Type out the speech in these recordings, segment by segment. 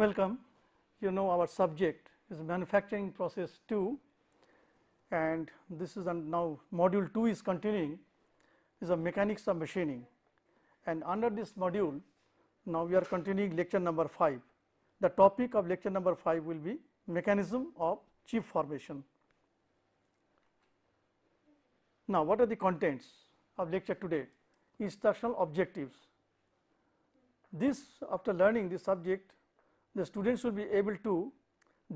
Welcome. You know our subject is manufacturing process 2 and this is now module 2 is continuing is a mechanics of machining and under this module now we are continuing lecture number 5. The topic of lecture number 5 will be mechanism of chip formation. Now what are the contents of lecture today? Instructional objectives. This after learning this subject the students will be able to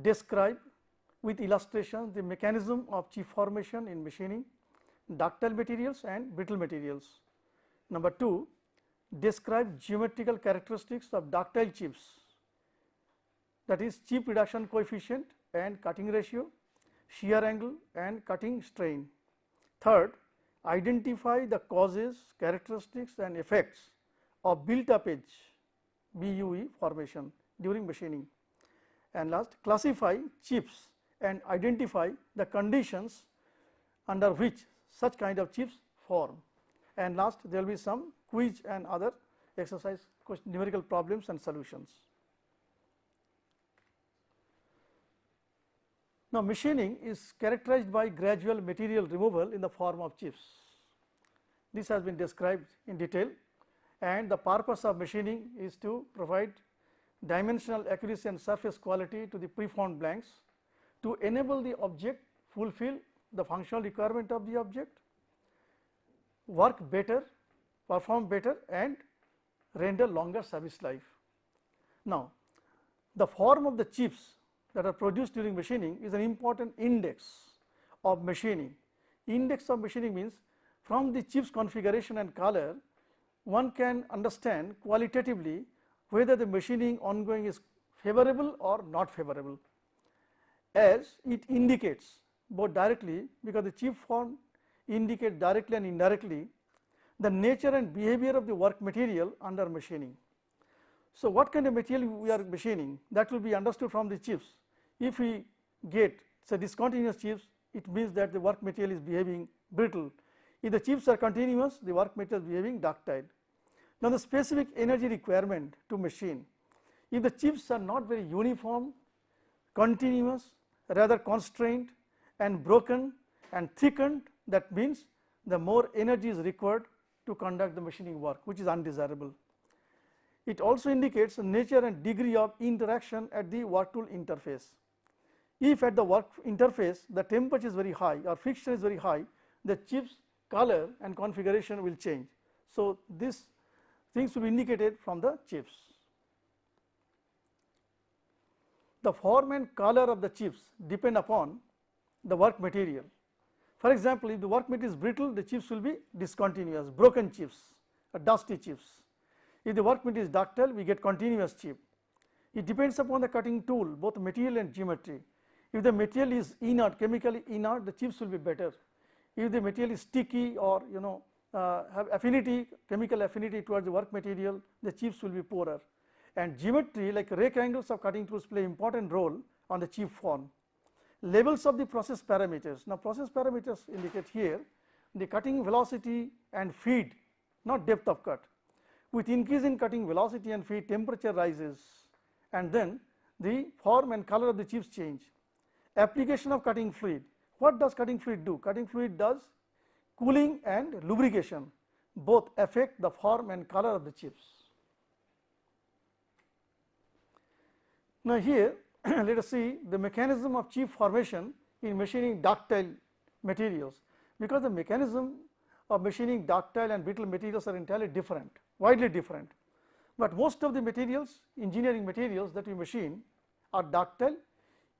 describe with illustration the mechanism of chip formation in machining, ductile materials and brittle materials. Number 2, describe geometrical characteristics of ductile chips that is chip reduction coefficient and cutting ratio, shear angle and cutting strain. Third, identify the causes, characteristics and effects of built up edge BUE formation during machining. And last classify chips and identify the conditions under which such kind of chips form. And last there will be some quiz and other exercise numerical problems and solutions. Now, machining is characterized by gradual material removal in the form of chips. This has been described in detail and the purpose of machining is to provide dimensional accuracy and surface quality to the preformed blanks to enable the object fulfill the functional requirement of the object, work better, perform better and render longer service life. Now, the form of the chips that are produced during machining is an important index of machining. Index of machining means from the chips configuration and color, one can understand qualitatively whether the machining ongoing is favorable or not favorable as it indicates both directly because the chips form indicates directly and indirectly the nature and behavior of the work material under machining. So, what kind of material we are machining that will be understood from the chips. If we get a discontinuous chips it means that the work material is behaving brittle. If the chips are continuous the work material is behaving ductile. Now, the specific energy requirement to machine, if the chips are not very uniform, continuous, rather constrained and broken and thickened, that means the more energy is required to conduct the machining work, which is undesirable. It also indicates the nature and degree of interaction at the work tool interface. If at the work interface the temperature is very high or friction is very high, the chip's color and configuration will change. So, this things will be indicated from the chips. The form and color of the chips depend upon the work material. For example, if the work material is brittle, the chips will be discontinuous, broken chips or uh, dusty chips. If the work material is ductile, we get continuous chip. It depends upon the cutting tool, both material and geometry. If the material is inert, chemically inert, the chips will be better. If the material is sticky or you know uh, have affinity chemical affinity towards the work material the chips will be poorer and geometry like rake angles of cutting tools play important role on the chip form. Levels of the process parameters. Now, process parameters indicate here the cutting velocity and feed not depth of cut. With increase in cutting velocity and feed temperature rises and then the form and color of the chips change. Application of cutting fluid. What does cutting fluid do? Cutting fluid does cooling and lubrication both affect the form and color of the chips. Now, here let us see the mechanism of chip formation in machining ductile materials, because the mechanism of machining ductile and brittle materials are entirely different, widely different. But most of the materials, engineering materials that we machine are ductile,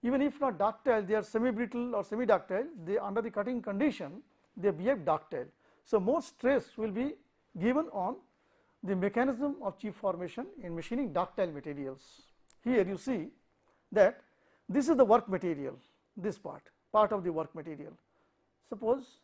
even if not ductile, they are semi brittle or semi ductile, they under the cutting condition, they behave ductile. So, more stress will be given on the mechanism of chip formation in machining ductile materials. Here you see that this is the work material, this part, part of the work material. Suppose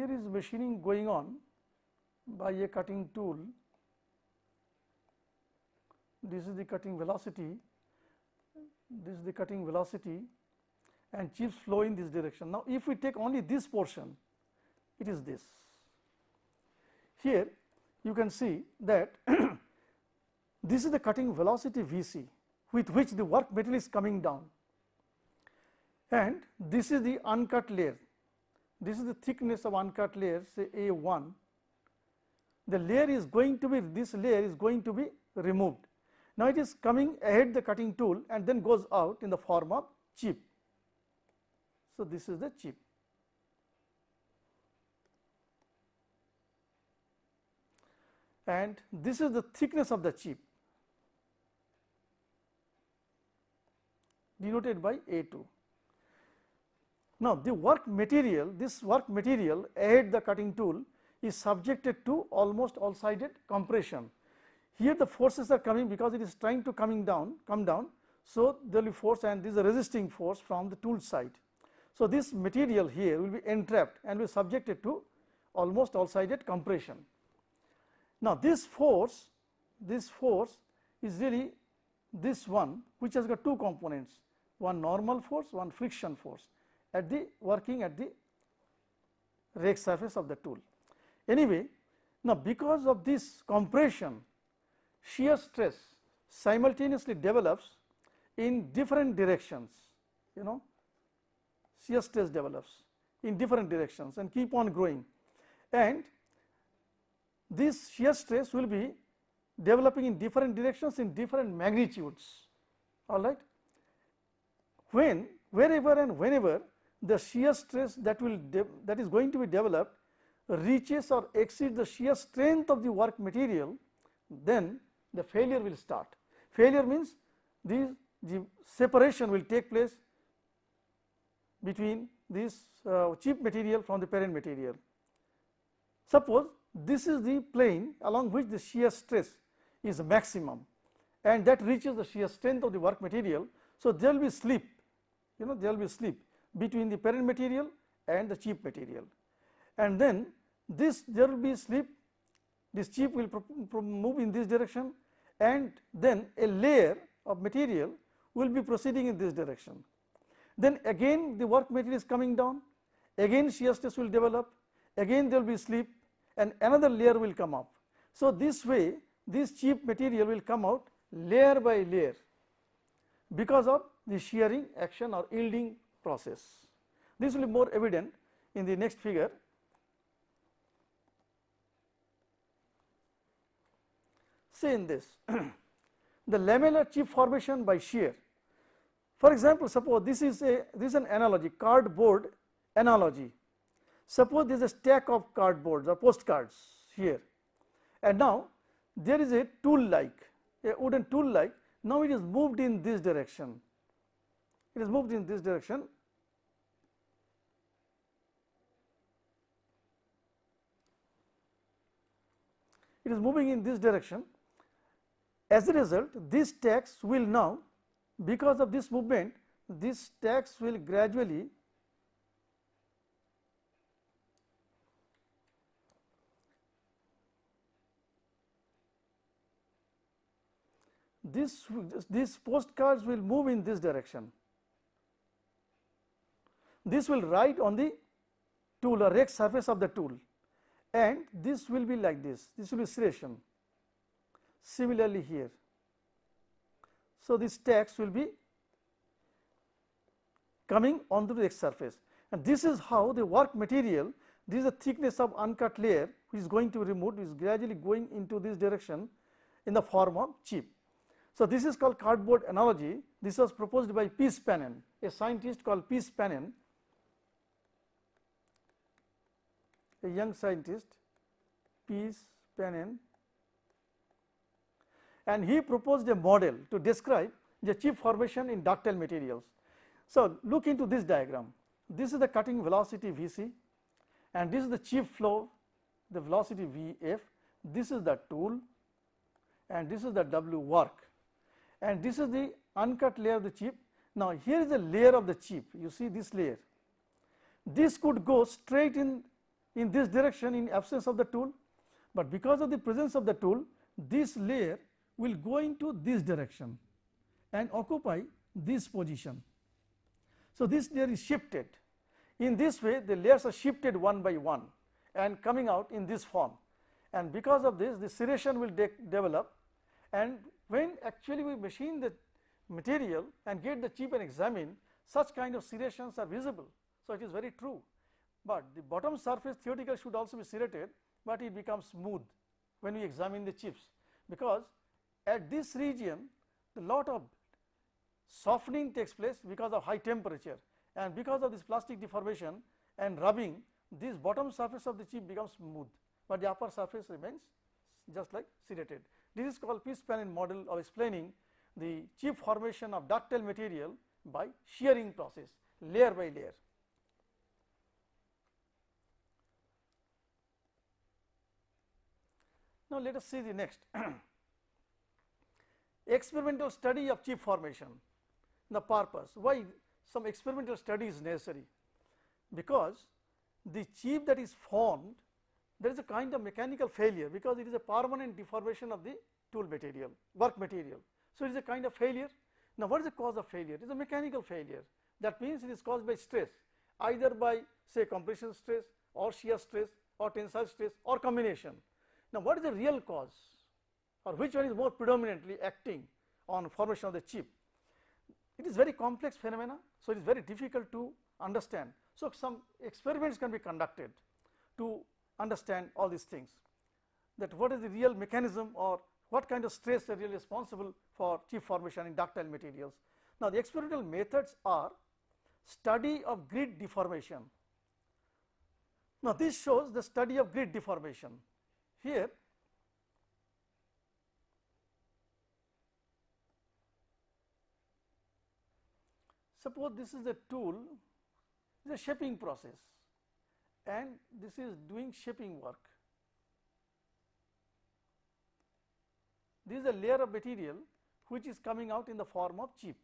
here is machining going on by a cutting tool. This is the cutting velocity, this is the cutting velocity and chips flow in this direction. Now, if we take only this portion, it is this. Here you can see that this is the cutting velocity V c with which the work metal is coming down and this is the uncut layer this is the thickness of uncut layer say A1, the layer is going to be this layer is going to be removed. Now, it is coming ahead the cutting tool and then goes out in the form of chip. So, this is the chip. and this is the thickness of the chip denoted by A2. Now, the work material, this work material ahead the cutting tool is subjected to almost all sided compression. Here the forces are coming because it is trying to coming down, come down. So, there will be force and this is a resisting force from the tool side. So, this material here will be entrapped and will be subjected to almost all sided compression. Now, this force, this force is really this one which has got two components, one normal force, one friction force at the working at the rake surface of the tool. Anyway, now because of this compression shear stress simultaneously develops in different directions you know shear stress develops in different directions and keep on growing and this shear stress will be developing in different directions in different magnitudes all right when wherever and whenever the shear stress that will that is going to be developed reaches or exceeds the shear strength of the work material, then the failure will start. Failure means these the separation will take place between this uh, cheap material from the parent material. Suppose this is the plane along which the shear stress is maximum and that reaches the shear strength of the work material. So, there will be slip, you know there will be slip between the parent material and the chip material. And then this there will be slip, this chip will move in this direction and then a layer of material will be proceeding in this direction. Then again the work material is coming down, again shear stress will develop, again there will be slip and another layer will come up. So, this way this chip material will come out layer by layer because of the shearing action or yielding process. This will be more evident in the next figure. See in this, the lamellar chip formation by shear. For example, suppose this is a this is an analogy cardboard analogy. Suppose there is a stack of cardboards or postcards here, and now there is a tool like a wooden tool like now it is moved in this direction it is moved in this direction. It is moving in this direction. As a result, this tax will now, because of this movement, this tax will gradually this, this postcards will move in this direction this will write on the tool or rake surface of the tool and this will be like this, this will be serration. Similarly here, so this text will be coming onto the rake surface and this is how the work material, this is the thickness of uncut layer which is going to be removed, is gradually going into this direction in the form of chip. So, this is called cardboard analogy, this was proposed by P. Spannen, a scientist called P. Spannen a young scientist Pease Panen and he proposed a model to describe the chip formation in ductile materials. So, look into this diagram. This is the cutting velocity V c and this is the chip flow the velocity V f, this is the tool and this is the W work and this is the uncut layer of the chip. Now, here is the layer of the chip you see this layer. This could go straight in in this direction in absence of the tool, but because of the presence of the tool this layer will go into this direction and occupy this position. So, this layer is shifted in this way the layers are shifted one by one and coming out in this form and because of this the serration will de develop and when actually we machine the material and get the chip and examine such kind of serrations are visible. So, it is very true but the bottom surface theoretically should also be serrated, but it becomes smooth when we examine the chips because at this region the lot of softening takes place because of high temperature and because of this plastic deformation and rubbing this bottom surface of the chip becomes smooth, but the upper surface remains just like serrated. This is called P spanning model of explaining the chip formation of ductile material by shearing process layer by layer. Now, let us see the next experimental study of chip formation, the purpose why some experimental study is necessary because the chip that is formed there is a kind of mechanical failure because it is a permanent deformation of the tool material work material. So, it is a kind of failure. Now, what is the cause of failure? It is a mechanical failure that means it is caused by stress either by say compression stress or shear stress or tensile stress or combination. Now, what is the real cause or which one is more predominantly acting on formation of the chip? It is very complex phenomena, so it is very difficult to understand. So, some experiments can be conducted to understand all these things that what is the real mechanism or what kind of stress are really responsible for chip formation in ductile materials. Now, the experimental methods are study of grid deformation. Now, this shows the study of grid deformation. Here suppose this is a tool is a shaping process and this is doing shaping work. This is a layer of material which is coming out in the form of chip.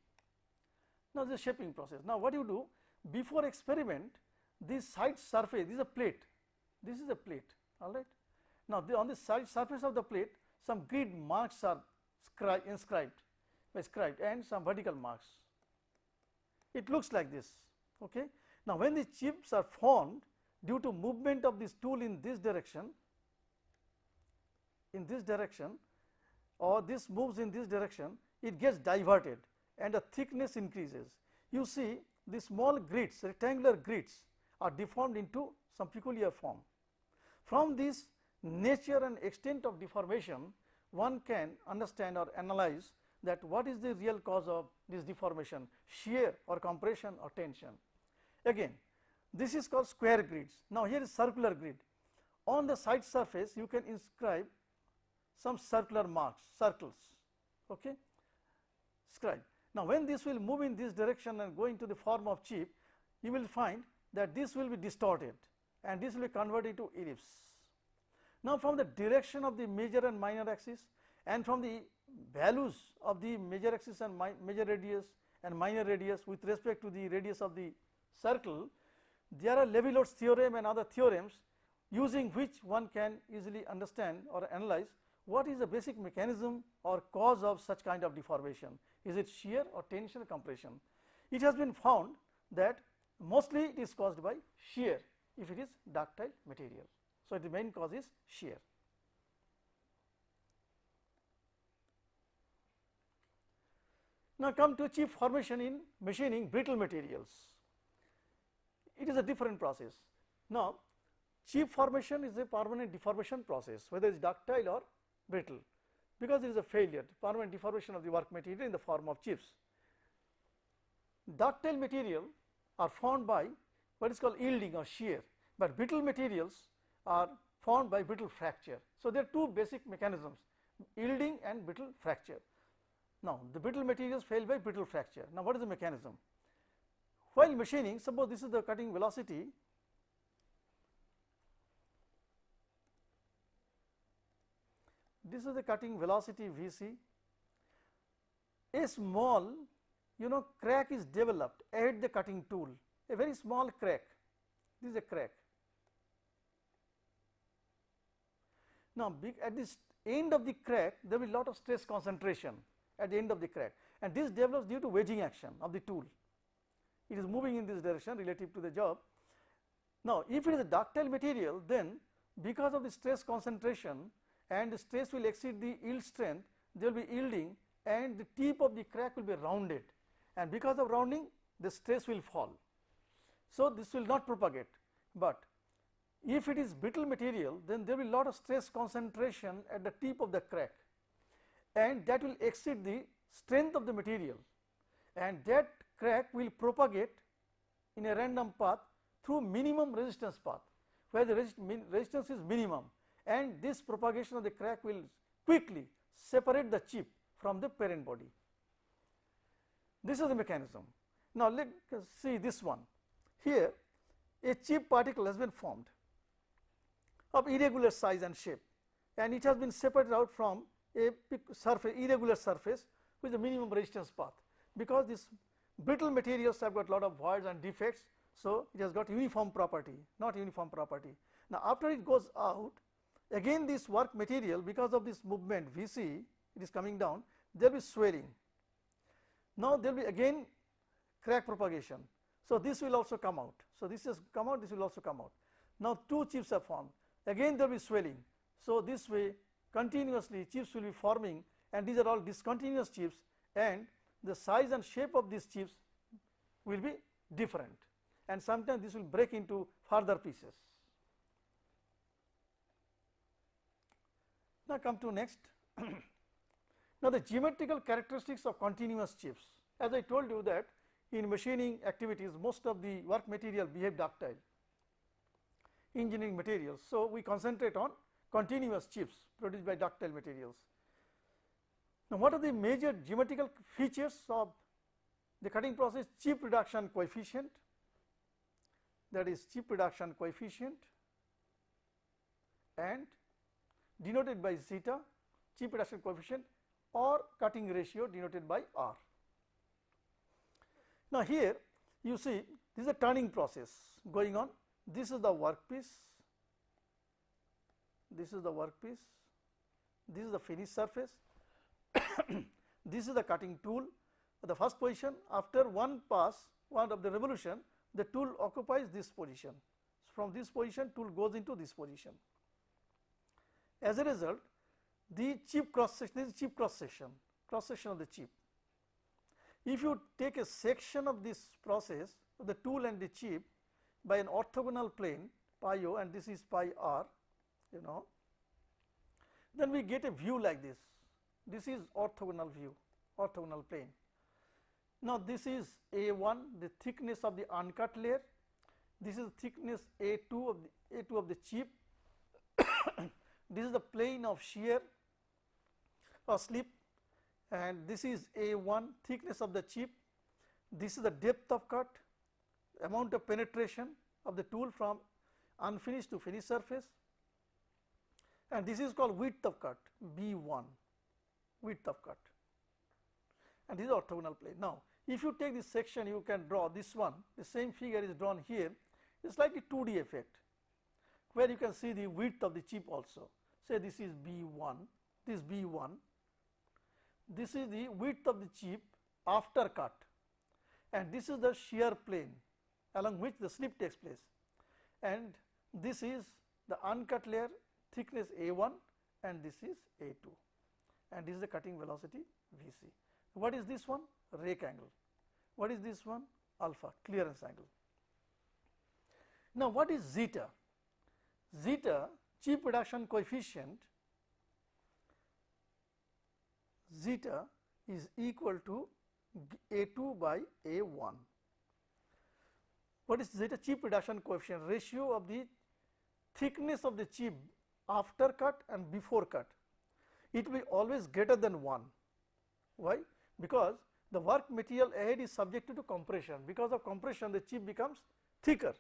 Now, this shaping process. Now, what you do before experiment this side surface this is a plate, this is a plate all right. Now, the, on the surface of the plate some grid marks are inscribed, inscribed and some vertical marks. It looks like this. Okay. Now, when the chips are formed due to movement of this tool in this direction, in this direction or this moves in this direction, it gets diverted and the thickness increases. You see the small grids, rectangular grids are deformed into some peculiar form. From these nature and extent of deformation, one can understand or analyze that what is the real cause of this deformation, shear or compression or tension. Again, this is called square grids. Now, here is circular grid. On the side surface, you can inscribe some circular marks, circles. Okay? Scribe. Now, when this will move in this direction and go into the form of chip, you will find that this will be distorted and this will be converted to ellipse. Now, from the direction of the major and minor axis and from the values of the major axis and major radius and minor radius with respect to the radius of the circle, there are Levi-Lotz theorem and other theorems using which one can easily understand or analyze what is the basic mechanism or cause of such kind of deformation, is it shear or tension compression. It has been found that mostly it is caused by shear if it is ductile material. So, the main cause is shear. Now, come to chip formation in machining brittle materials. It is a different process. Now, chip formation is a permanent deformation process whether it is ductile or brittle because it is a failure permanent deformation of the work material in the form of chips. Ductile material are formed by what is called yielding or shear, but brittle materials are formed by brittle fracture. So, there are two basic mechanisms yielding and brittle fracture. Now, the brittle materials fail by brittle fracture. Now, what is the mechanism? While machining, suppose this is the cutting velocity, this is the cutting velocity V c, a small you know crack is developed at the cutting tool, a very small crack, this is a crack Now, at this end of the crack there will be lot of stress concentration at the end of the crack and this develops due to wedging action of the tool. It is moving in this direction relative to the job. Now, if it is a ductile material then because of the stress concentration and the stress will exceed the yield strength there will be yielding and the tip of the crack will be rounded and because of rounding the stress will fall. So, this will not propagate, but if it is brittle material, then there will be lot of stress concentration at the tip of the crack and that will exceed the strength of the material and that crack will propagate in a random path through minimum resistance path, where the resist resistance is minimum and this propagation of the crack will quickly separate the chip from the parent body. This is the mechanism. Now, let us see this one. Here a chip particle has been formed of irregular size and shape and it has been separated out from a surface irregular surface with a minimum resistance path because these brittle materials have got lot of voids and defects. So, it has got uniform property not uniform property. Now, after it goes out again this work material because of this movement V c it is coming down there will be swelling. Now, there will be again crack propagation. So, this will also come out. So, this has come out this will also come out. Now, two chips are formed again there will be swelling. So, this way continuously chips will be forming and these are all discontinuous chips and the size and shape of these chips will be different and sometimes this will break into further pieces. Now, come to next. now, the geometrical characteristics of continuous chips. As I told you that in machining activities most of the work material behave ductile engineering materials. So, we concentrate on continuous chips produced by ductile materials. Now, what are the major geometrical features of the cutting process? Chip reduction coefficient that is chip reduction coefficient and denoted by zeta chip reduction coefficient or cutting ratio denoted by R. Now, here you see this is a turning process going on this is the workpiece, this is the workpiece, this is the finished surface, this is the cutting tool. The first position after one pass, one of the revolution, the tool occupies this position. From this position, tool goes into this position. As a result, the chip cross section is chip cross section, cross section of the chip. If you take a section of this process, the tool and the chip, by an orthogonal plane pi o and this is pi r you know then we get a view like this this is orthogonal view orthogonal plane now this is a1 the thickness of the uncut layer this is thickness a2 of the a2 of the chip this is the plane of shear or slip and this is a1 thickness of the chip this is the depth of cut amount of penetration of the tool from unfinished to finished surface and this is called width of cut B1 width of cut and this is orthogonal plane. Now, if you take this section you can draw this one the same figure is drawn here it is like a 2D effect where you can see the width of the chip also say this is B1 this B1 this is the width of the chip after cut and this is the shear plane along which the slip takes place and this is the uncut layer thickness A1 and this is A2 and this is the cutting velocity Vc. What is this one? Rake angle. What is this one? Alpha clearance angle. Now, what is zeta? Zeta chip reduction coefficient zeta is equal to A2 by A1 what is zeta chip reduction coefficient ratio of the thickness of the chip after cut and before cut it will be always greater than 1 why because the work material ahead is subjected to compression because of compression the chip becomes thicker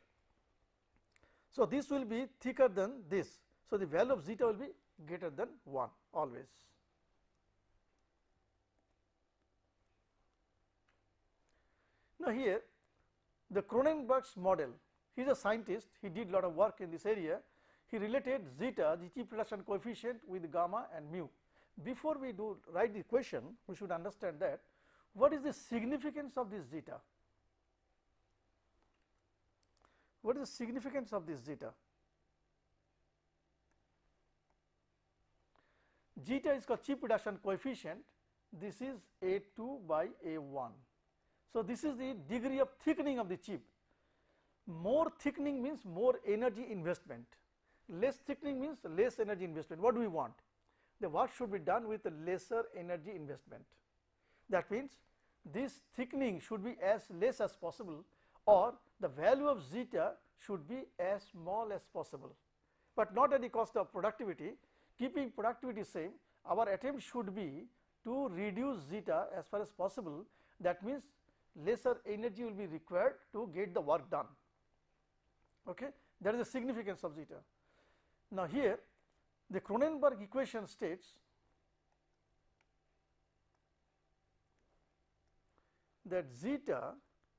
so this will be thicker than this so the value of zeta will be greater than 1 always now here the Cronenberg's model, he is a scientist, he did lot of work in this area. He related zeta, the heat production coefficient with gamma and mu. Before we do write the equation, we should understand that what is the significance of this zeta? What is the significance of this zeta? Zeta is called cheap production coefficient, this is A2 by A1. So, this is the degree of thickening of the chip. More thickening means more energy investment, less thickening means less energy investment. What do we want? The what should be done with lesser energy investment? That means, this thickening should be as less as possible or the value of zeta should be as small as possible, but not at the cost of productivity. Keeping productivity same, our attempt should be to reduce zeta as far as possible. That means, lesser energy will be required to get the work done. Okay? That is the significance of zeta. Now, here the Cronenberg equation states that zeta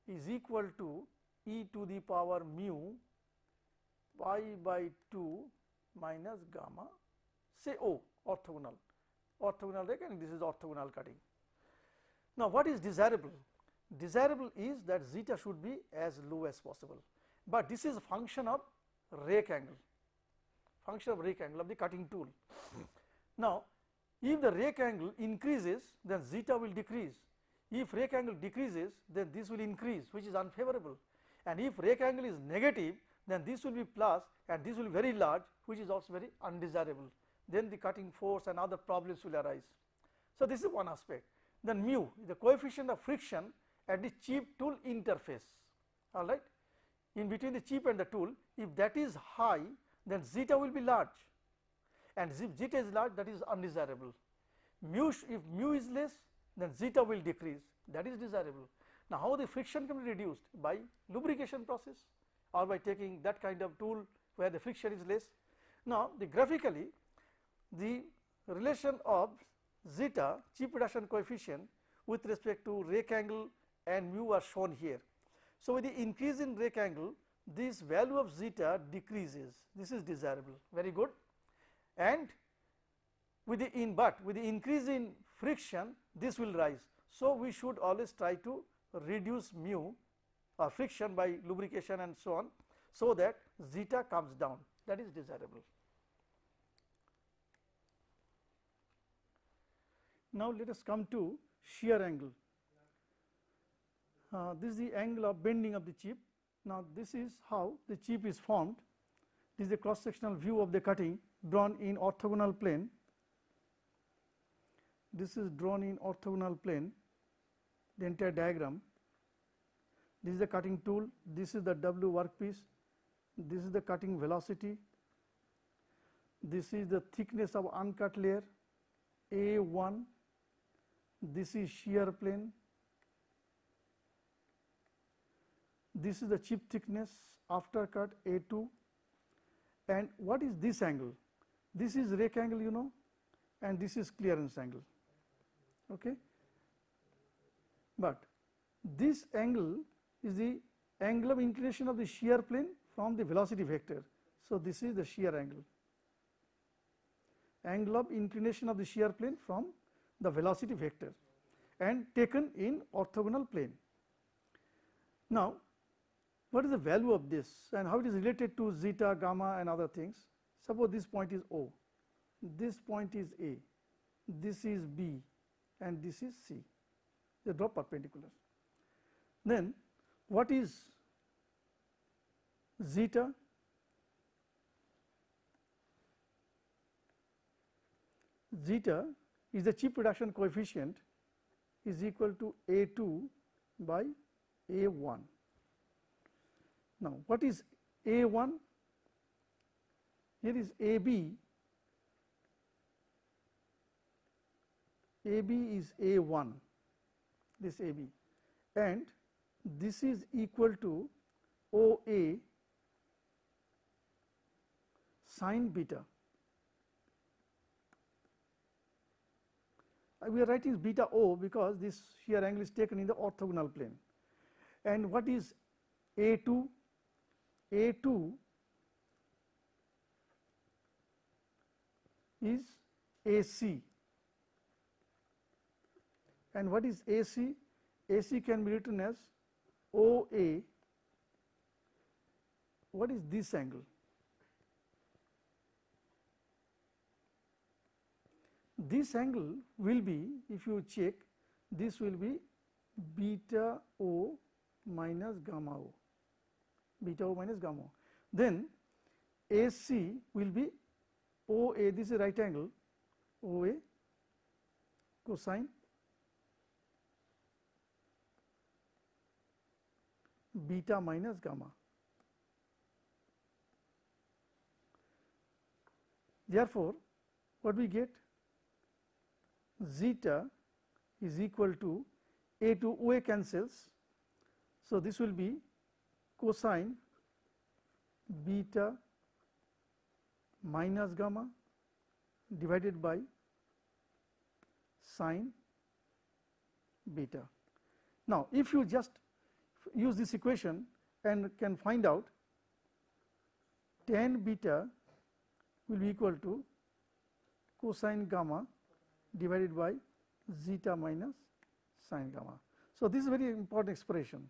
is equal to e to the power mu pi by 2 minus gamma say O orthogonal, orthogonal again. this is orthogonal cutting. Now, what is desirable? desirable is that zeta should be as low as possible, but this is a function of rake angle, function of rake angle of the cutting tool. Hmm. now, if the rake angle increases then zeta will decrease, if rake angle decreases then this will increase which is unfavorable and if rake angle is negative then this will be plus and this will be very large which is also very undesirable. Then the cutting force and other problems will arise. So, this is one aspect. Then mu the coefficient of friction at the chip tool interface all right in between the chip and the tool if that is high then zeta will be large and if zeta is large that is undesirable mu if mu is less then zeta will decrease that is desirable now how the friction can be reduced by lubrication process or by taking that kind of tool where the friction is less now the graphically the relation of zeta chip reduction coefficient with respect to rake angle and mu are shown here. So, with the increase in break angle this value of zeta decreases this is desirable very good and with the in but with the increase in friction this will rise. So, we should always try to reduce mu or friction by lubrication and so on. So, that zeta comes down that is desirable. Now, let us come to shear angle uh, this is the angle of bending of the chip. Now, this is how the chip is formed. This is the cross sectional view of the cutting drawn in orthogonal plane. This is drawn in orthogonal plane, the entire diagram. This is the cutting tool, this is the W workpiece, this is the cutting velocity, this is the thickness of uncut layer A1, this is shear plane, this is the chip thickness after cut A2 and what is this angle? This is rake angle you know and this is clearance angle. Okay. But this angle is the angle of inclination of the shear plane from the velocity vector. So, this is the shear angle, angle of inclination of the shear plane from the velocity vector and taken in orthogonal plane. Now, what is the value of this and how it is related to zeta, gamma and other things? Suppose this point is O, this point is A, this is B and this is C, they drop perpendicular. Then what is zeta? Zeta is the chip reduction coefficient is equal to A2 by A1. Now, what is A1? Here is AB, AB is A1, this AB and this is equal to OA sine beta. Uh, we are writing beta O because this shear angle is taken in the orthogonal plane. And what is A2? A 2 is A c and what is A AC? AC can be written as O A. What is this angle? This angle will be, if you check, this will be beta O minus gamma O beta O minus gamma O. Then AC will be OA this is right angle OA cosine beta minus gamma. Therefore, what we get zeta is equal to A to OA cancels. So, this will be cosine beta minus gamma divided by sine beta. Now, if you just use this equation and can find out tan beta will be equal to cosine gamma divided by zeta minus sine gamma. So, this is very important expression.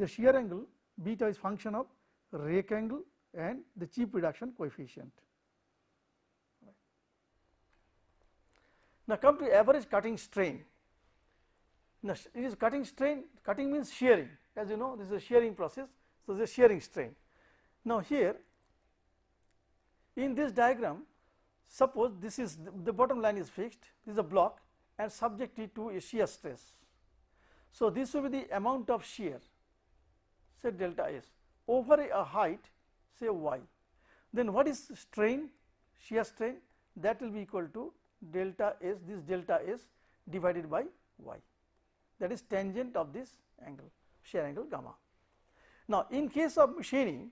The shear angle beta is function of rake angle and the cheap reduction coefficient. Now come to average cutting strain. Now it is cutting strain, cutting means shearing as you know this is a shearing process, so this is shearing strain. Now here in this diagram suppose this is the, the bottom line is fixed, this is a block and subjected to a shear stress. So this will be the amount of shear say delta s over a height say y. Then what is strain shear strain that will be equal to delta s this delta s divided by y that is tangent of this angle shear angle gamma. Now, in case of machining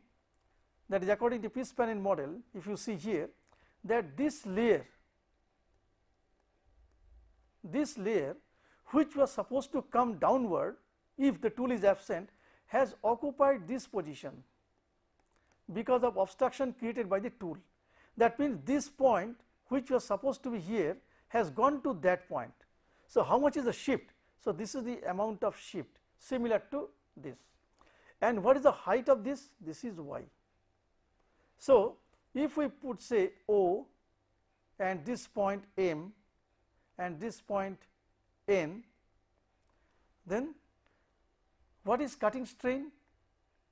that is according to p Panin model if you see here that this layer this layer which was supposed to come downward if the tool is absent has occupied this position because of obstruction created by the tool. That means, this point which was supposed to be here has gone to that point. So, how much is the shift? So, this is the amount of shift similar to this and what is the height of this? This is y. So, if we put say O and this point M and this point N, then what is cutting strain?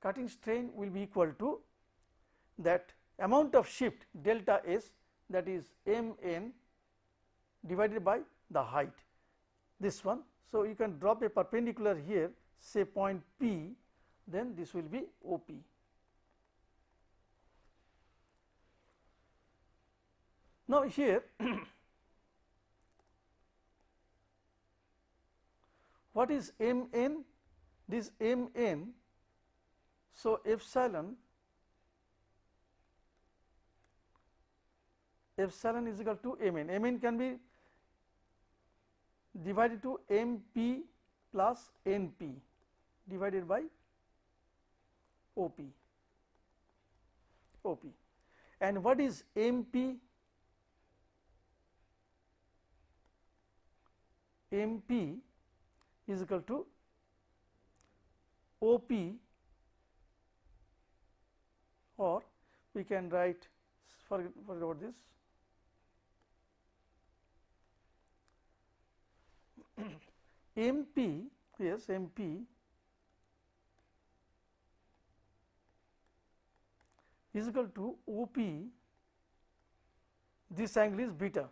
Cutting strain will be equal to that amount of shift delta S that is m n divided by the height this one. So, you can drop a perpendicular here say point P then this will be O P. Now, here what is m n this m n. So, epsilon epsilon is equal to m n, m n can be divided to m p plus n p divided by o p o p and what is m p m p is equal to OP or we can write for for about this MP yes MP is equal to OP this angle is beta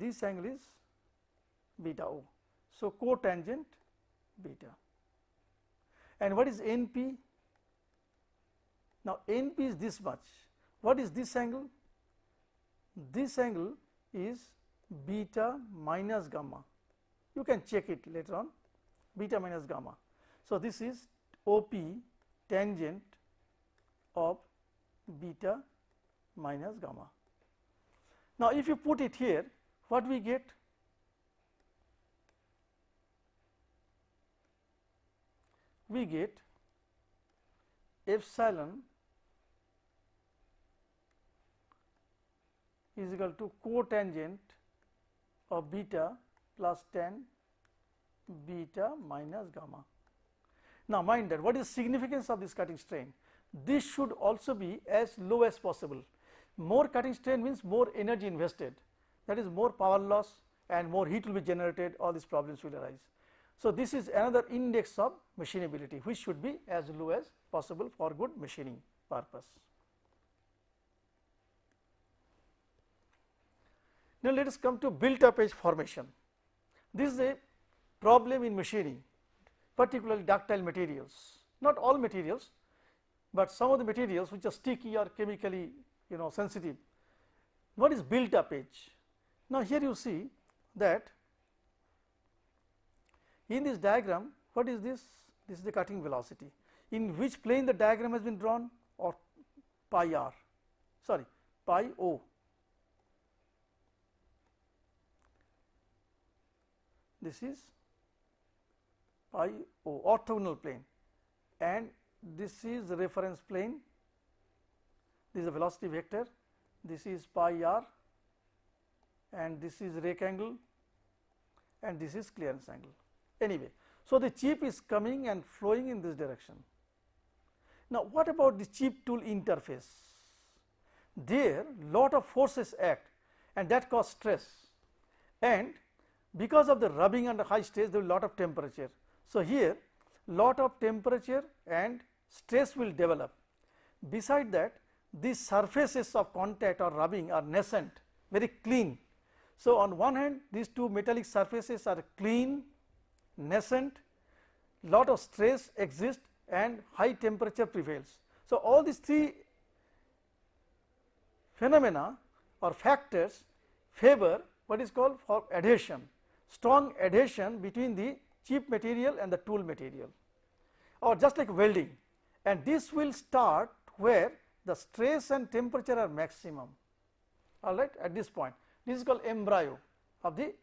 this angle is beta O. So, cotangent beta. And what is NP? Now, NP is this much. What is this angle? This angle is beta minus gamma. You can check it later on beta minus gamma. So, this is OP tangent of beta minus gamma. Now, if you put it here, what we get? we get epsilon is equal to cotangent of beta plus tan beta minus gamma. Now, mind that what is significance of this cutting strain? This should also be as low as possible. More cutting strain means more energy invested that is more power loss and more heat will be generated all these problems will arise. So, this is another index of machinability which should be as low as possible for good machining purpose. Now, let us come to built up edge formation. This is a problem in machining particularly ductile materials, not all materials, but some of the materials which are sticky or chemically you know sensitive. What is built up edge? Now, here you see that in this diagram, what is this? This is the cutting velocity. In which plane the diagram has been drawn or pi r, sorry pi o. This is pi o orthogonal plane and this is the reference plane, this is velocity vector, this is pi r and this is rake angle and this is clearance angle anyway. So, the chip is coming and flowing in this direction. Now, what about the chip tool interface? There lot of forces act and that cause stress and because of the rubbing under high stress there will lot of temperature. So, here lot of temperature and stress will develop. Beside that these surfaces of contact or rubbing are nascent very clean. So, on one hand these two metallic surfaces are clean nascent, lot of stress exists and high temperature prevails. So, all these three phenomena or factors favor what is called for adhesion, strong adhesion between the chip material and the tool material or just like welding and this will start where the stress and temperature are maximum all right at this point. This is called embryo of the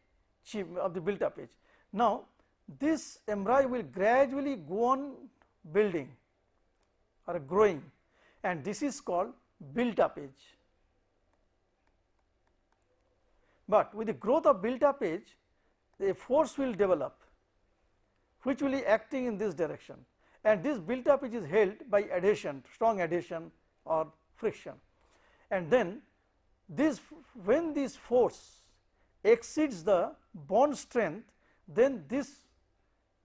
chip of the built up edge. Now, this embryo will gradually go on building or growing and this is called built up edge. But with the growth of built up edge, a force will develop which will be acting in this direction and this built up edge is held by adhesion strong adhesion or friction and then this when this force exceeds the bond strength then this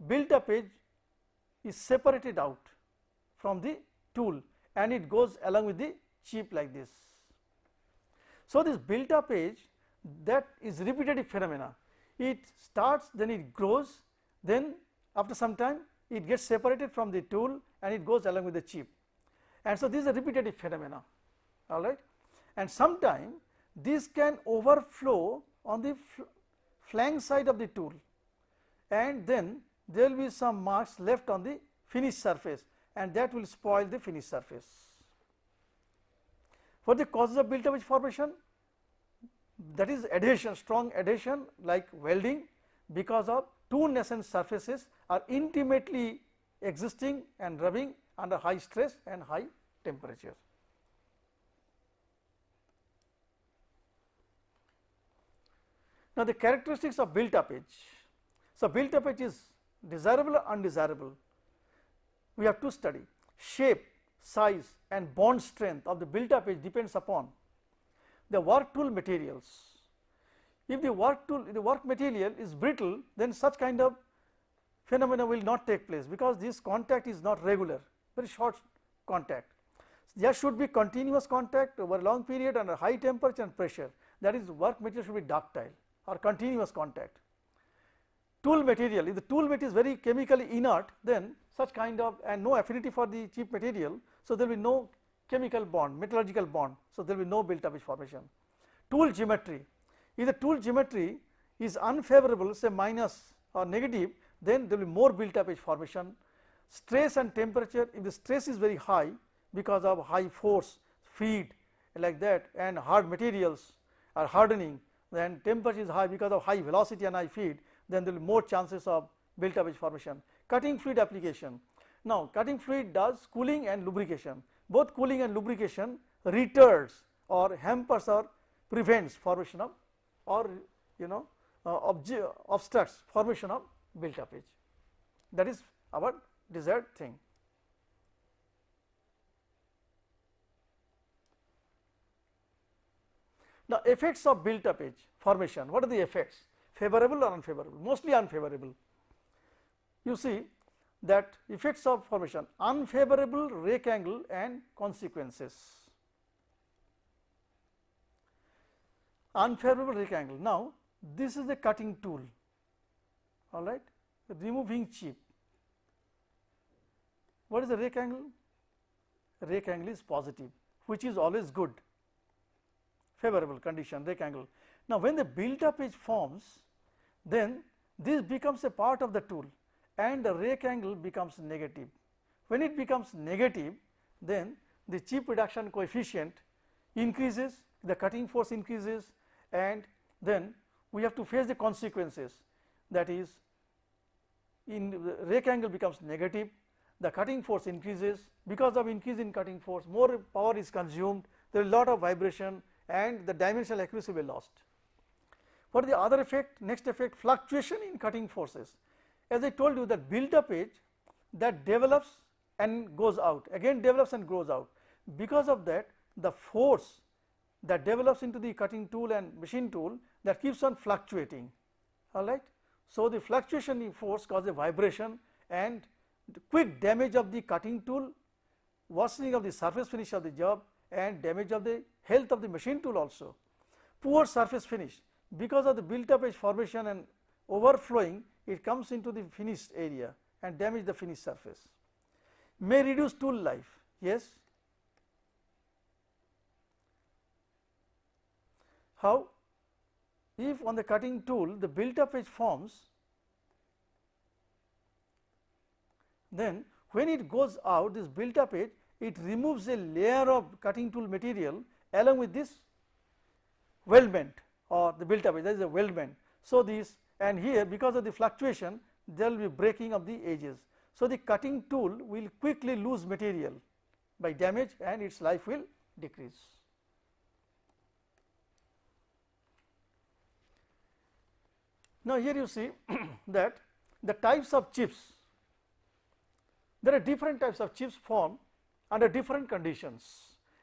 built up edge is separated out from the tool and it goes along with the chip like this. So, this built up edge that is repetitive phenomena it starts then it grows then after some time it gets separated from the tool and it goes along with the chip and so this is a repetitive phenomena all right and sometime this can overflow on the flank side of the tool and then there will be some marks left on the finished surface and that will spoil the finished surface. For the causes of built up edge formation? That is adhesion, strong adhesion like welding because of two nascent surfaces are intimately existing and rubbing under high stress and high temperature. Now, the characteristics of built up edge. So, built up edge is desirable or undesirable, we have to study. Shape, size and bond strength of the built up edge depends upon the work tool materials. If the work tool, the work material is brittle, then such kind of phenomena will not take place because this contact is not regular, very short contact. There should be continuous contact over a long period under high temperature and pressure that is work material should be ductile or continuous contact tool material, if the tool material is very chemically inert then such kind of and no affinity for the cheap material. So, there will be no chemical bond, metallurgical bond. So, there will be no built up formation. Tool geometry, if the tool geometry is unfavorable say minus or negative then there will be more built up edge formation. Stress and temperature if the stress is very high because of high force feed like that and hard materials are hardening then temperature is high because of high velocity and high feed then there will be more chances of built up edge formation. Cutting fluid application. Now cutting fluid does cooling and lubrication. Both cooling and lubrication retards or hampers or prevents formation of or you know uh, obstructs formation of built up edge. That is our desired thing. Now, effects of built up edge formation, what are the effects? favorable or unfavorable, mostly unfavorable. You see that effects of formation, unfavorable rake angle and consequences. Unfavorable rake angle. Now, this is a cutting tool, all right, removing chip. What is the rake angle? Rake angle is positive, which is always good, favorable condition, rake angle. Now, when the built up edge forms, then this becomes a part of the tool and the rake angle becomes negative. When it becomes negative, then the chip reduction coefficient increases, the cutting force increases and then we have to face the consequences that is in rake angle becomes negative, the cutting force increases because of increase in cutting force more power is consumed, there is lot of vibration and the dimensional accuracy will be lost. What is the other effect? Next effect fluctuation in cutting forces. As I told you that build up edge that develops and goes out again develops and grows out. Because of that the force that develops into the cutting tool and machine tool that keeps on fluctuating alright. So, the fluctuation in force causes a vibration and quick damage of the cutting tool, worsening of the surface finish of the job and damage of the health of the machine tool also. Poor surface finish because of the built up edge formation and overflowing it comes into the finished area and damage the finished surface. May reduce tool life, yes. How? If on the cutting tool the built up edge forms, then when it goes out this built up edge, it removes a layer of cutting tool material along with this weldment or the built up edge. that is a weldment. So, these and here because of the fluctuation there will be breaking of the edges. So, the cutting tool will quickly lose material by damage and its life will decrease. Now, here you see that the types of chips, there are different types of chips formed under different conditions.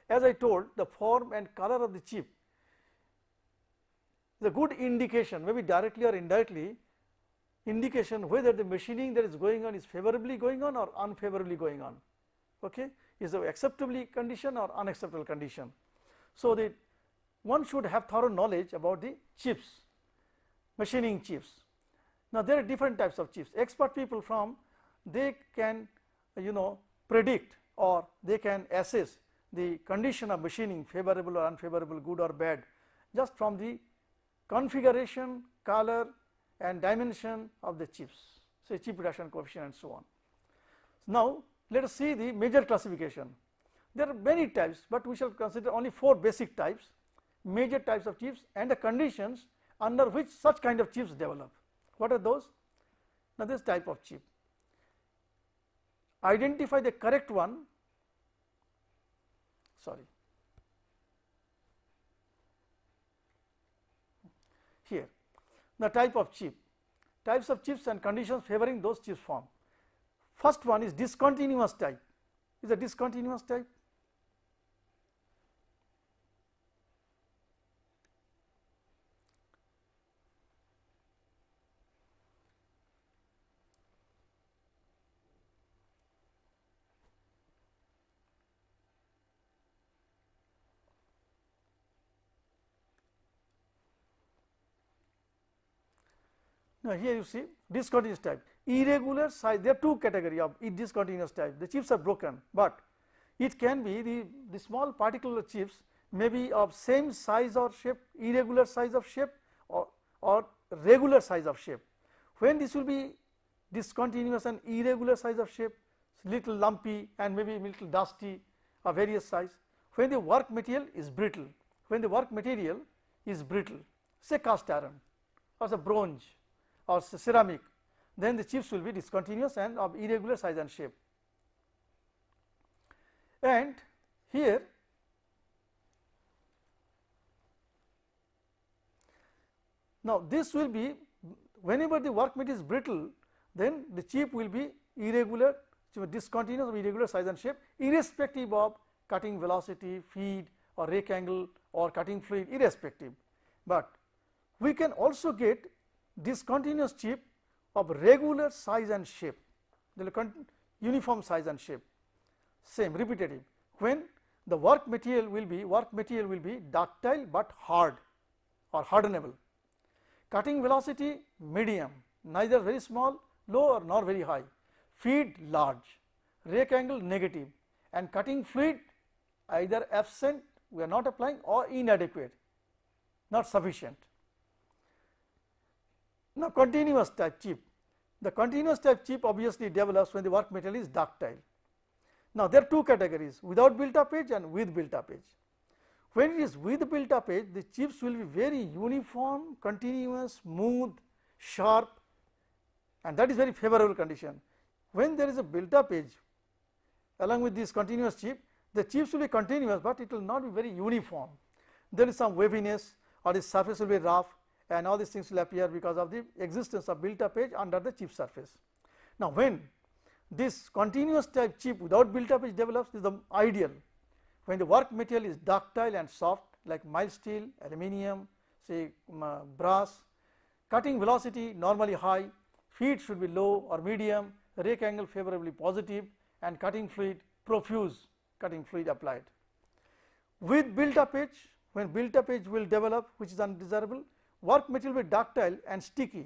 As I told the form and color of the chip is a good indication maybe directly or indirectly indication whether the machining that is going on is favorably going on or unfavorably going on okay is the acceptably condition or unacceptable condition so the one should have thorough knowledge about the chips machining chips now there are different types of chips expert people from they can you know predict or they can assess the condition of machining favorable or unfavorable good or bad just from the configuration, color and dimension of the chips, say chip reduction coefficient and so on. So now, let us see the major classification. There are many types, but we shall consider only four basic types, major types of chips and the conditions under which such kind of chips develop. What are those? Now, this type of chip. Identify the correct one, sorry, the type of chip, types of chips and conditions favoring those chips form. First one is discontinuous type, is a discontinuous type Now, here you see discontinuous type irregular size there are two category of discontinuous type the chips are broken, but it can be the, the small particular chips may be of same size or shape irregular size of shape or, or regular size of shape. When this will be discontinuous and irregular size of shape little lumpy and maybe little dusty of various size when the work material is brittle when the work material is brittle say cast iron or say bronze or ceramic then the chips will be discontinuous and of irregular size and shape. And here now this will be whenever the workmate is brittle then the chip will be irregular discontinuous of irregular size and shape irrespective of cutting velocity, feed or rake angle or cutting fluid irrespective. But we can also get discontinuous chip of regular size and shape, uniform size and shape, same repetitive. When the work material will be work material will be ductile, but hard or hardenable. Cutting velocity medium, neither very small, low or nor very high, feed large, rake angle negative and cutting fluid either absent we are not applying or inadequate, not sufficient. Now, continuous type chip. The continuous type chip obviously develops when the work metal is ductile. Now, there are two categories without built up edge and with built up edge. When it is with built up edge, the chips will be very uniform, continuous, smooth, sharp and that is very favorable condition. When there is a built up edge along with this continuous chip, the chips will be continuous, but it will not be very uniform. There is some waviness or the surface will be rough and all these things will appear because of the existence of built up edge under the chip surface. Now, when this continuous type chip without built up edge develops is the ideal when the work material is ductile and soft like mild steel, aluminum, say um, uh, brass, cutting velocity normally high, feed should be low or medium, rake angle favorably positive and cutting fluid profuse cutting fluid applied. With built up edge, when built up edge will develop which is undesirable, work material will be ductile and sticky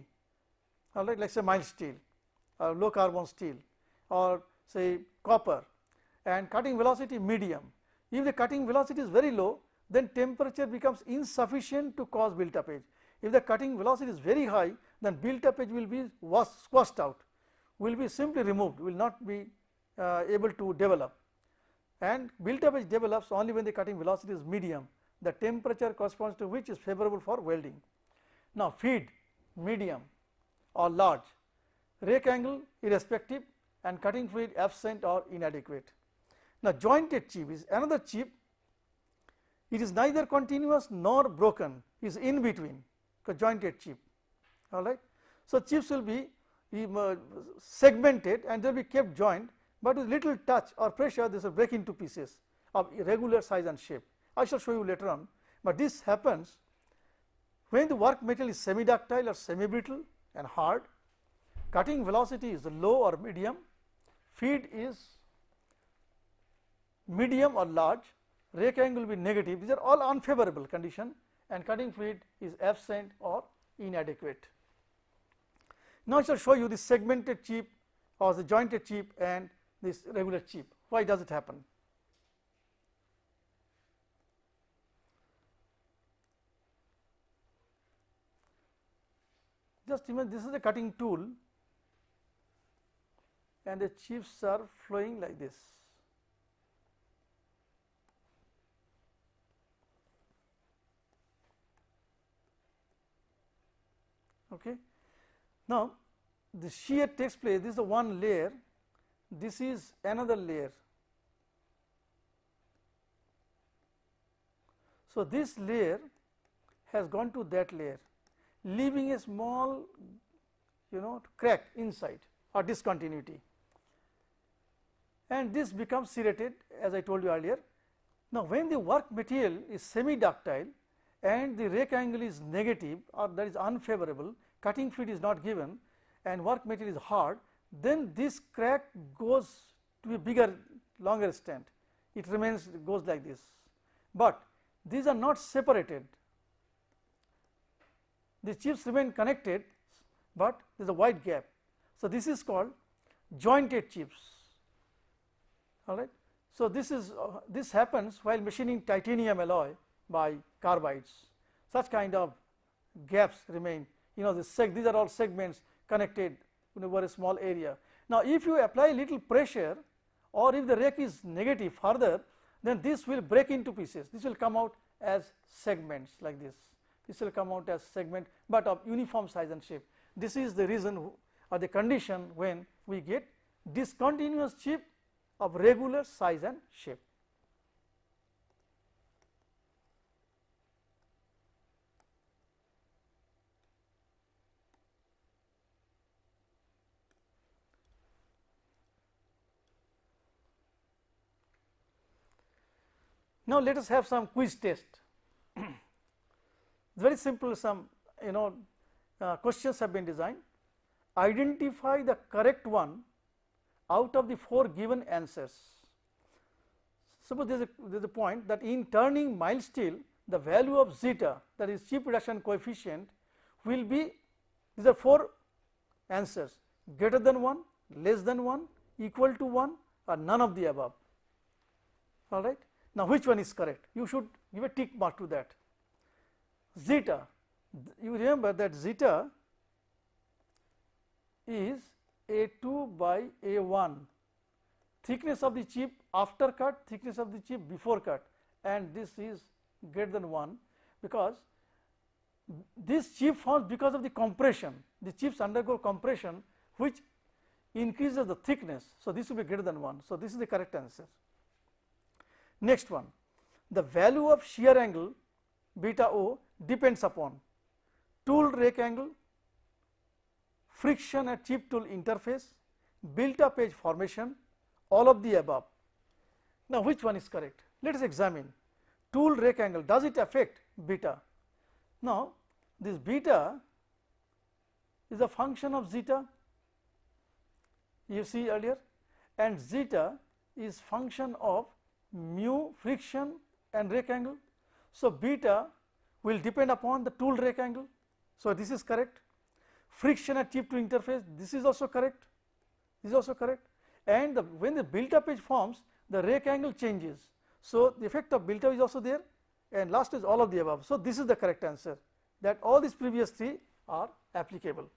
all right like say mild steel or low carbon steel or say copper and cutting velocity medium. If the cutting velocity is very low then temperature becomes insufficient to cause built up edge. If the cutting velocity is very high then built up edge will be squashed out will be simply removed will not be uh, able to develop and built up edge develops only when the cutting velocity is medium the temperature corresponds to which is favorable for welding. Now, feed, medium or large, rake angle irrespective and cutting fluid absent or inadequate. Now, jointed chip is another chip, it is neither continuous nor broken, is in between jointed chip, all right. So, chips will be segmented and they will be kept joined, but with little touch or pressure this will break into pieces of irregular size and shape. I shall show you later on, but this happens when the work metal is semi-ductile or semi-brittle and hard, cutting velocity is low or medium, feed is medium or large, rake angle will be negative, these are all unfavorable condition and cutting fluid is absent or inadequate. Now, I shall show you the segmented chip or the jointed chip and this regular chip, why does it happen? just imagine this is a cutting tool and the chips are flowing like this. Okay. Now, the shear takes place this is the one layer, this is another layer. So, this layer has gone to that layer leaving a small you know crack inside or discontinuity and this becomes serrated as I told you earlier. Now, when the work material is semi ductile and the rake angle is negative or that is unfavorable cutting fluid is not given and work material is hard then this crack goes to a bigger longer extent it remains goes like this, but these are not separated the chips remain connected, but there is a wide gap. So, this is called jointed chips all right. So, this is uh, this happens while machining titanium alloy by carbides such kind of gaps remain you know this these are all segments connected in over a small area. Now, if you apply little pressure or if the rake is negative further then this will break into pieces this will come out as segments like this this will come out as segment, but of uniform size and shape. This is the reason or the condition when we get discontinuous chip of regular size and shape. Now, let us have some quiz test very simple some you know uh, questions have been designed. Identify the correct one out of the four given answers. Suppose there is a, there is a point that in turning mild steel the value of zeta that is chip reduction coefficient will be these are four answers greater than 1, less than 1, equal to 1 or none of the above. All right. Now, which one is correct? You should give a tick mark to that zeta. You remember that zeta is A 2 by A 1 thickness of the chip after cut, thickness of the chip before cut and this is greater than 1 because this chip forms because of the compression, the chips undergo compression which increases the thickness. So, this will be greater than 1. So, this is the correct answer. Next one, the value of shear angle beta O depends upon tool rake angle, friction at chip tool interface, built up edge formation, all of the above. Now, which one is correct? Let us examine tool rake angle, does it affect beta? Now, this beta is a function of zeta you see earlier and zeta is function of mu friction and rake angle. So, beta will depend upon the tool rake angle. So, this is correct. Friction at tip to interface, this is also correct, this is also correct and the, when the built up edge forms, the rake angle changes. So, the effect of built up is also there and last is all of the above. So, this is the correct answer that all these previous three are applicable.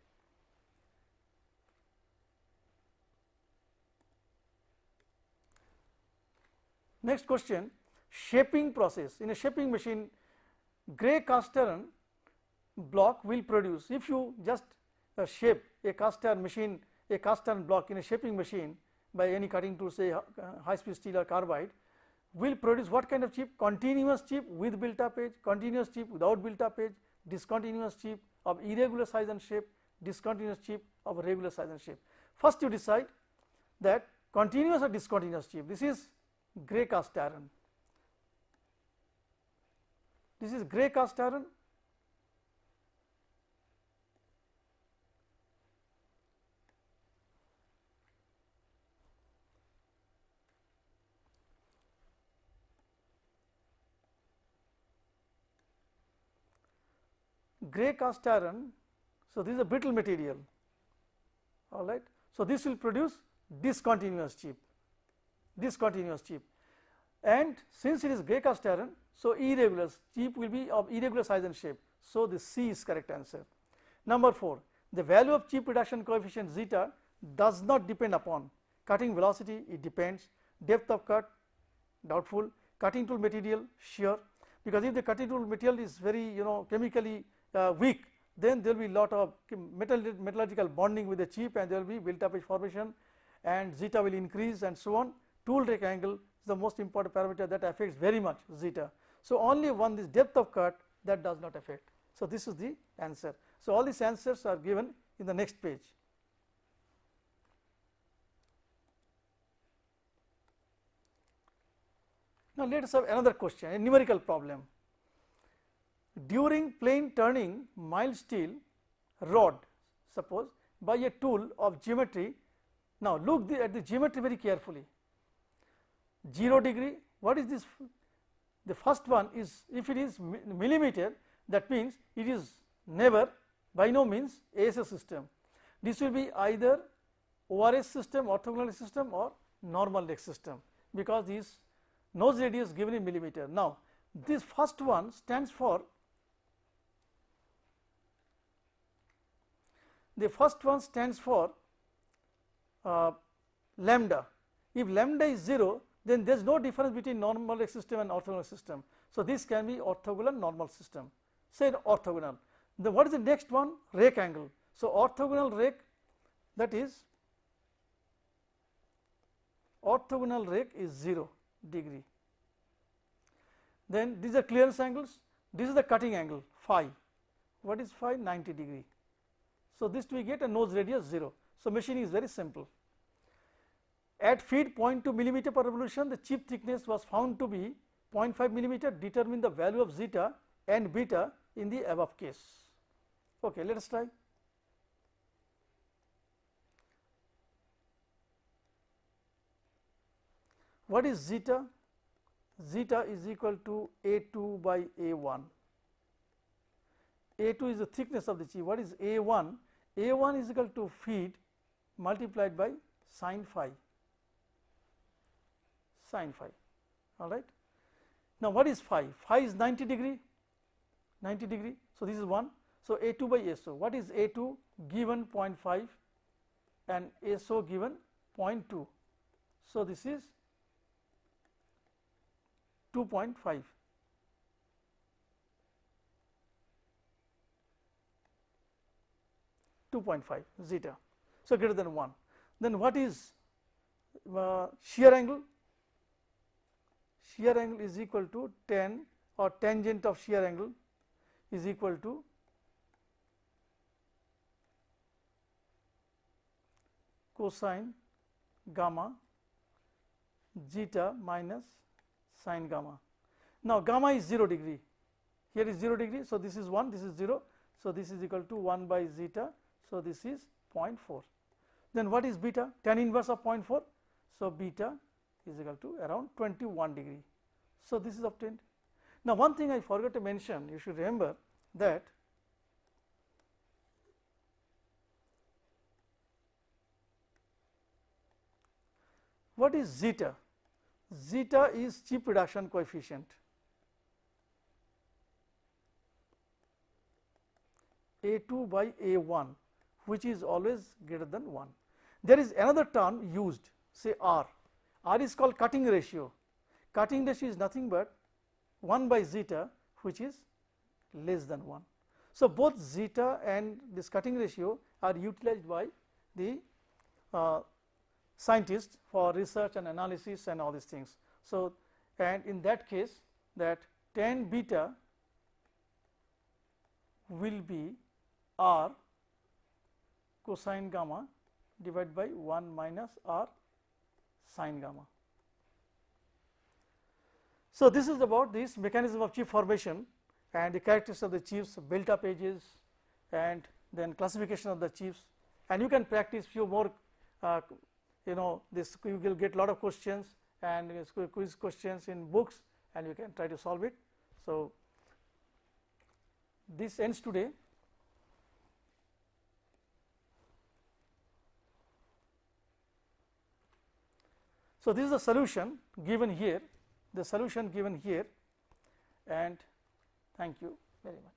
Next question shaping process in a shaping machine gray cast iron block will produce if you just uh, shape a cast iron machine a cast iron block in a shaping machine by any cutting tool say uh, high speed steel or carbide will produce what kind of chip continuous chip with built up edge continuous chip without built up edge discontinuous chip of irregular size and shape discontinuous chip of regular size and shape first you decide that continuous or discontinuous chip this is gray cast iron this is grey cast iron. grey cast iron. So, this is a brittle material all right. So, this will produce discontinuous chip, discontinuous chip and since it is gray cast iron, so irregular chip will be of irregular size and shape. So, the C is correct answer. Number 4, the value of chip reduction coefficient zeta does not depend upon cutting velocity, it depends, depth of cut doubtful, cutting tool material shear because if the cutting tool material is very you know chemically uh, weak then there will be lot of metal metallurgical bonding with the chip and there will be built up formation and zeta will increase and so on. Tool angle is the most important parameter that affects very much zeta. So, only one this depth of cut that does not affect. So, this is the answer. So, all these answers are given in the next page. Now, let us have another question a numerical problem. During plane turning mild steel rod suppose by a tool of geometry. Now, look the, at the geometry very carefully 0 degree what is this the first one is if it is millimeter that means it is never by no means ASA system. This will be either ORS system orthogonal system or normal leg system because this nose radius given in millimeter. Now, this first one stands for the first one stands for uh, lambda. If lambda is 0 then there is no difference between normal system and orthogonal system. So, this can be orthogonal normal system, say orthogonal. Then what is the next one? Rake angle. So, orthogonal rake that is orthogonal rake is 0 degree. Then these are clearance angles, this is the cutting angle phi. What is phi? 90 degree. So, this we get a nose radius 0. So, machining is very simple. At feed 0.2 millimeter per revolution, the chip thickness was found to be 0.5 millimeter. Determine the value of zeta and beta in the above case. Okay, let us try. What is zeta? Zeta is equal to A2 by A1. A2 is the thickness of the chip. What is A1? A1 is equal to feed multiplied by sine phi sine phi all right. Now, what is phi? Phi is 90 degree 90 degree. So, this is 1. So, A 2 by A so what is A 2 given 0.5 and A so given 0.2. So, this is 2.5. Two point five zeta, so greater than one. Then what is uh, shear angle? shear angle is equal to 10, or tangent of shear angle is equal to cosine gamma zeta minus sine gamma. Now, gamma is 0 degree here is 0 degree. So, this is 1 this is 0. So, this is equal to 1 by zeta. So, this is 0.4. Then what is beta tan inverse of 0.4? So, beta is equal to around 21 degree. So, this is obtained. Now, one thing I forgot to mention you should remember that what is zeta? Zeta is chip reduction coefficient. A2 by A1 which is always greater than 1. There is another term used say R R is called cutting ratio. Cutting ratio is nothing but 1 by zeta which is less than 1. So, both zeta and this cutting ratio are utilized by the uh, scientists for research and analysis and all these things. So, and in that case that tan beta will be r cosine gamma divided by 1 minus r sine gamma. So, this is about this mechanism of chip formation and the characteristics of the chips built up edges and then classification of the chips and you can practice few more uh, you know this you will get lot of questions and quiz questions in books and you can try to solve it. So, this ends today. So, this is the solution given here, the solution given here and thank you very much.